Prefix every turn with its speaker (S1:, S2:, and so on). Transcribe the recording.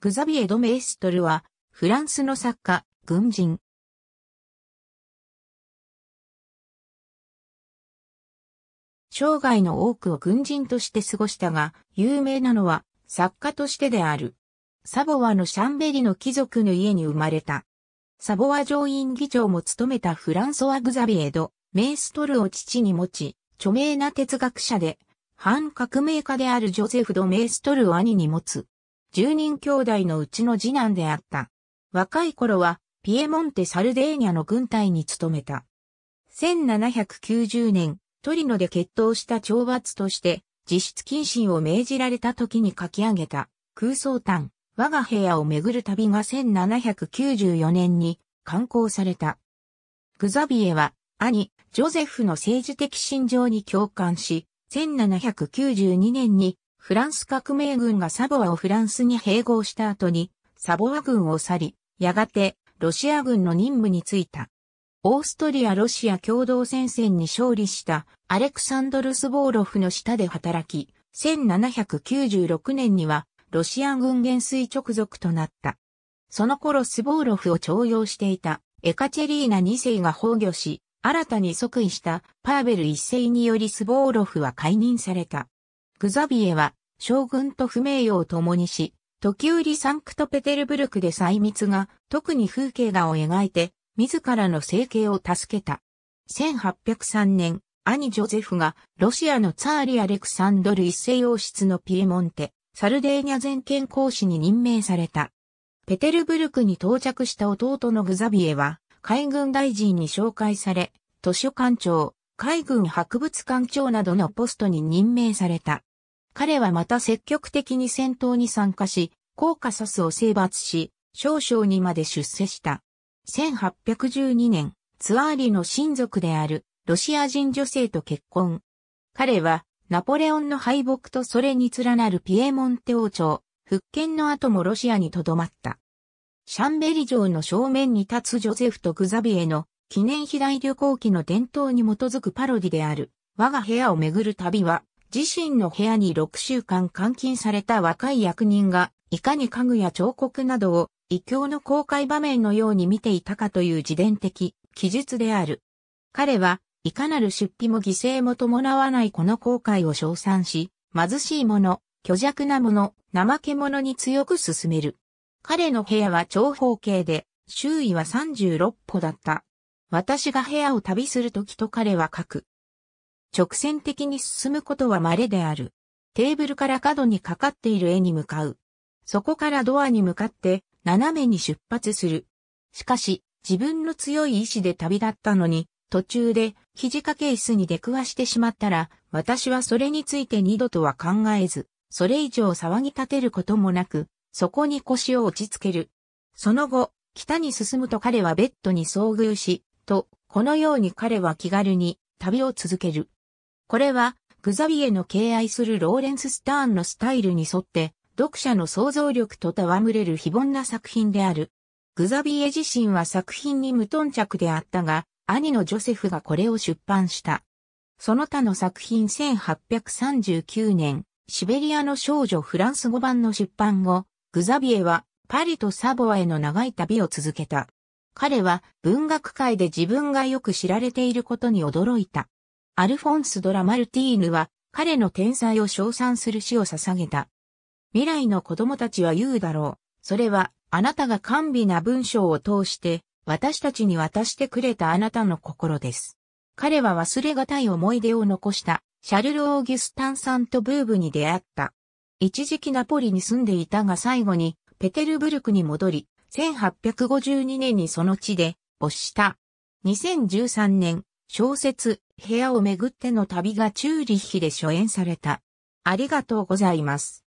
S1: グザビエ・ド・メイストルは、フランスの作家、軍人。生涯の多くを軍人として過ごしたが、有名なのは、作家としてである。サボワのシャンベリの貴族の家に生まれた。サボワ上院議長も務めたフランソワ・グザビエド・メイストルを父に持ち、著名な哲学者で、反革命家であるジョゼフ・ド・メイストルを兄に持つ。10人兄弟のうちの次男であった。若い頃は、ピエモンテ・サルデーニャの軍隊に勤めた。1790年、トリノで決闘した懲罰として、実質謹慎を命じられた時に書き上げた、空想譚、我が部屋を巡る旅が1794年に刊行された。グザビエは、兄、ジョゼフの政治的心情に共感し、1792年にフランス革命軍がサボアをフランスに併合した後に、サボア軍を去り、やがてロシア軍の任務に就いた。オーストリア・ロシア共同戦線に勝利したアレクサンドル・スボーロフの下で働き、1796年にはロシア軍元帥直属となった。その頃スボーロフを徴用していたエカチェリーナ2世が崩御し、新たに即位したパーベル1世によりスボーロフは解任された。グザビエは将軍と不名誉を共にし、時折サンクトペテルブルクで細密が特に風景画を描いて自らの生計を助けた。1803年、兄ジョゼフがロシアのツァーリアレクサンドル一世王室のピエモンテ、サルデーニャ全権公使に任命された。ペテルブルクに到着した弟のグザビエは海軍大臣に紹介され、図書館長、海軍博物館長などのポストに任命された。彼はまた積極的に戦闘に参加し、コーカサスを征伐し、少々にまで出世した。1812年、ツアーリの親族であるロシア人女性と結婚。彼はナポレオンの敗北とそれに連なるピエモンテ王朝、復権の後もロシアに留まった。シャンベリ城の正面に立つジョゼフとグザビエの記念飛来旅行記の伝統に基づくパロディである我が部屋を巡る旅は自身の部屋に6週間監禁された若い役人が、いかに家具や彫刻などを、異教の公開場面のように見ていたかという自伝的記述である。彼は、いかなる出費も犠牲も伴わないこの後悔を称賛し、貧しい者、虚弱な者、怠け者に強く進める。彼の部屋は長方形で、周囲は36歩だった。私が部屋を旅するときと彼は書く。直線的に進むことは稀である。テーブルから角にかかっている絵に向かう。そこからドアに向かって斜めに出発する。しかし、自分の強い意志で旅立ったのに、途中で肘掛け椅子に出くわしてしまったら、私はそれについて二度とは考えず、それ以上騒ぎ立てることもなく、そこに腰を落ち着ける。その後、北に進むと彼はベッドに遭遇し、と、このように彼は気軽に旅を続ける。これは、グザビエの敬愛するローレンス・スターンのスタイルに沿って、読者の想像力と戯れる非凡な作品である。グザビエ自身は作品に無頓着であったが、兄のジョセフがこれを出版した。その他の作品1839年、シベリアの少女フランス語版の出版後、グザビエはパリとサボアへの長い旅を続けた。彼は文学界で自分がよく知られていることに驚いた。アルフォンス・ドラ・マルティーヌは、彼の天才を称賛する詩を捧げた。未来の子供たちは言うだろう。それは、あなたが甘美な文章を通して、私たちに渡してくれたあなたの心です。彼は忘れがたい思い出を残した、シャルル・オーギュスタンさんとブーブに出会った。一時期ナポリに住んでいたが最後に、ペテルブルクに戻り、1852年にその地で、没した。2013年、小説、部屋をめぐっての旅がチューリッヒで初演された。ありがとうございます。